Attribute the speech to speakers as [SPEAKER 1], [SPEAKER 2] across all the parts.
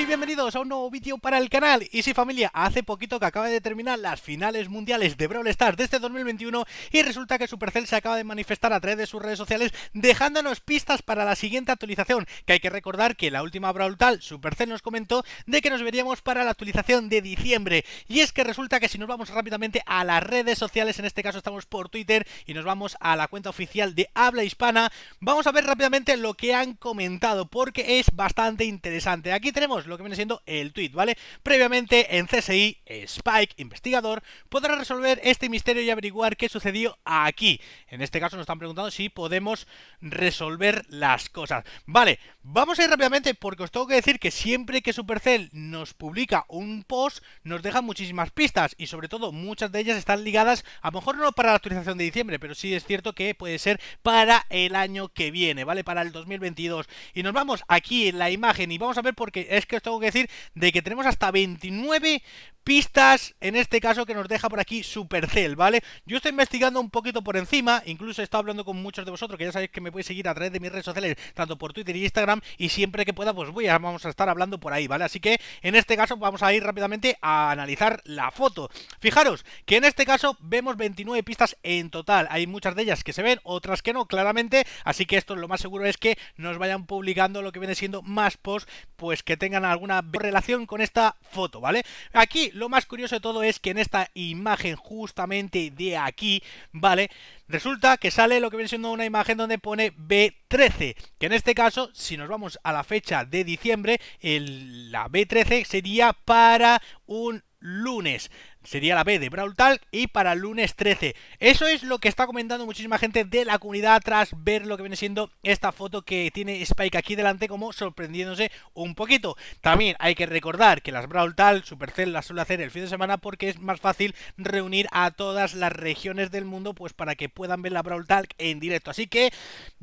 [SPEAKER 1] y bienvenidos a un nuevo vídeo para el canal Y si familia, hace poquito que acaba de terminar las finales mundiales de Brawl Stars de este 2021 Y resulta que Supercell se acaba de manifestar a través de sus redes sociales Dejándonos pistas para la siguiente actualización Que hay que recordar que la última Brawl Tal Supercell nos comentó de que nos veríamos para la actualización de diciembre Y es que resulta que si nos vamos rápidamente a las redes sociales En este caso estamos por Twitter y nos vamos a la cuenta oficial de Habla Hispana Vamos a ver rápidamente lo que han comentado porque es bastante interesante Aquí tenemos lo que viene siendo el tweet, ¿vale? Previamente en CSI, Spike, investigador, podrá resolver este misterio y averiguar qué sucedió aquí. En este caso nos están preguntando si podemos resolver las cosas. Vale, vamos a ir rápidamente porque os tengo que decir que siempre que Supercell nos publica un post, nos deja muchísimas pistas y sobre todo muchas de ellas están ligadas, a lo mejor no para la actualización de diciembre, pero sí es cierto que puede ser para el año que viene, ¿vale? Para el 2022. Y nos vamos aquí en la imagen y vamos a ver porque es que tengo que decir de que tenemos hasta 29 pistas, en este caso, que nos deja por aquí Supercell, ¿vale? Yo estoy investigando un poquito por encima, incluso he estado hablando con muchos de vosotros, que ya sabéis que me podéis seguir a través de mis redes sociales, tanto por Twitter y Instagram, y siempre que pueda, pues voy a, vamos a estar hablando por ahí, ¿vale? Así que, en este caso, vamos a ir rápidamente a analizar la foto. Fijaros que en este caso vemos 29 pistas en total, hay muchas de ellas que se ven, otras que no, claramente, así que esto lo más seguro es que nos vayan publicando lo que viene siendo más posts, pues que tengan alguna relación con esta foto, ¿vale? Aquí lo más curioso de todo es que en esta imagen justamente de aquí, ¿vale? Resulta que sale lo que viene siendo una imagen donde pone B13, que en este caso, si nos vamos a la fecha de diciembre, la B13 sería para un lunes sería la B de Brawl Talk y para el lunes 13. Eso es lo que está comentando muchísima gente de la comunidad tras ver lo que viene siendo esta foto que tiene Spike aquí delante como sorprendiéndose un poquito. También hay que recordar que las Brawl Talk Supercell las suele hacer el fin de semana porque es más fácil reunir a todas las regiones del mundo pues para que puedan ver la Brawl Talk en directo. Así que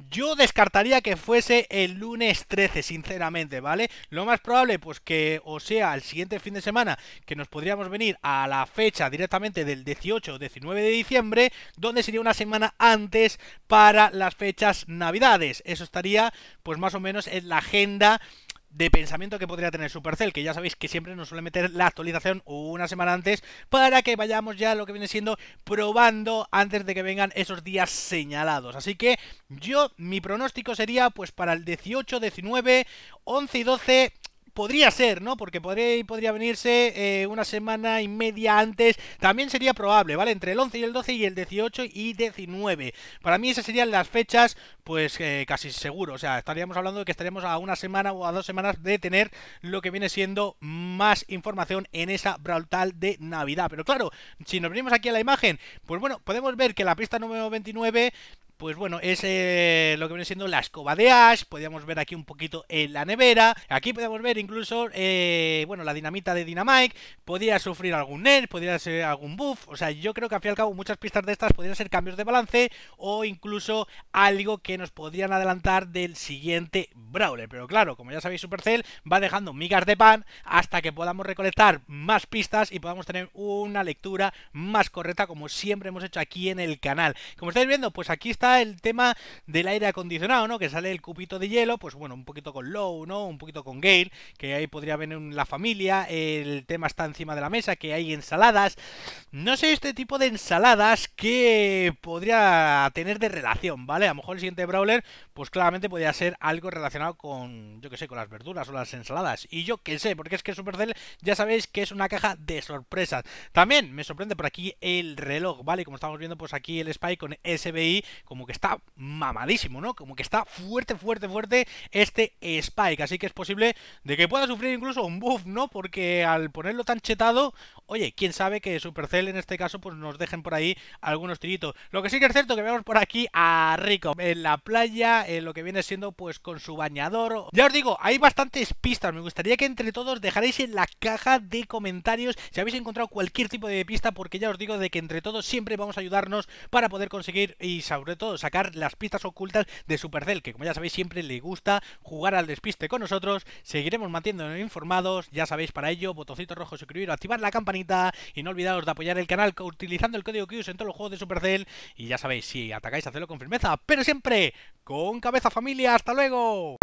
[SPEAKER 1] yo descartaría que fuese el lunes 13, sinceramente, ¿vale? Lo más probable pues que o sea el siguiente fin de semana que nos podríamos venir a la fecha directamente del 18 o 19 de diciembre, donde sería una semana antes para las fechas navidades. Eso estaría pues más o menos en la agenda de pensamiento que podría tener Supercell, que ya sabéis que siempre nos suele meter la actualización una semana antes para que vayamos ya lo que viene siendo probando antes de que vengan esos días señalados. Así que yo, mi pronóstico sería pues para el 18, 19, 11 y 12 podría ser, ¿no? Porque podría, venirse eh, una semana y media antes, también sería probable, ¿vale? Entre el 11 y el 12 y el 18 y 19. Para mí esas serían las fechas, pues eh, casi seguro, o sea, estaríamos hablando de que estaríamos a una semana o a dos semanas de tener lo que viene siendo más información en esa brutal de Navidad. Pero claro, si nos venimos aquí a la imagen, pues bueno, podemos ver que la pista número 29 pues bueno, es eh, lo que viene siendo la escoba de Ash. podríamos ver aquí un poquito en la nevera. Aquí podemos ver incluso, eh, bueno, la dinamita de Dynamite. Podría sufrir algún nerf, podría ser algún buff. O sea, yo creo que al fin y al cabo muchas pistas de estas podrían ser cambios de balance o incluso algo que nos podrían adelantar del siguiente Brawler. Pero claro, como ya sabéis, Supercell va dejando migas de pan hasta que podamos recolectar más pistas y podamos tener una lectura más correcta como siempre hemos hecho aquí en el canal. Como estáis viendo, pues aquí está el tema del aire acondicionado, ¿no? Que sale el cupito de hielo, pues bueno, un poquito con Low, ¿no? Un poquito con Gale, que ahí podría venir la familia, el tema está encima de la mesa, que hay ensaladas. No sé este tipo de ensaladas que podría tener de relación, ¿vale? A lo mejor el siguiente Brawler, pues claramente podría ser algo relacionado con, yo que sé, con las verduras o las ensaladas. Y yo qué sé, porque es que Supercell ya sabéis que es una caja de sorpresas. También me sorprende por aquí el reloj, ¿vale? Como estamos viendo, pues aquí el Spy con SBI, con como que está mamadísimo, ¿no? Como que está fuerte, fuerte, fuerte este Spike. Así que es posible de que pueda sufrir incluso un buff, ¿no? Porque al ponerlo tan chetado, oye, quién sabe que Supercell en este caso pues nos dejen por ahí algunos tiritos. Lo que sí que es cierto que vemos por aquí a Rico en la playa, en lo que viene siendo pues con su bañador. Ya os digo, hay bastantes pistas. Me gustaría que entre todos dejaréis en la caja de comentarios si habéis encontrado cualquier tipo de pista porque ya os digo de que entre todos siempre vamos a ayudarnos para poder conseguir y sobre todo sacar las pistas ocultas de Supercell, que como ya sabéis siempre le gusta jugar al despiste con nosotros. Seguiremos manteniéndonos informados, ya sabéis para ello, botoncito rojo suscribir, activar la campanita y no olvidaros de apoyar el canal utilizando el código QS en todos los juegos de Supercell. Y ya sabéis, si atacáis, hacerlo con firmeza, pero siempre con cabeza familia. ¡Hasta luego!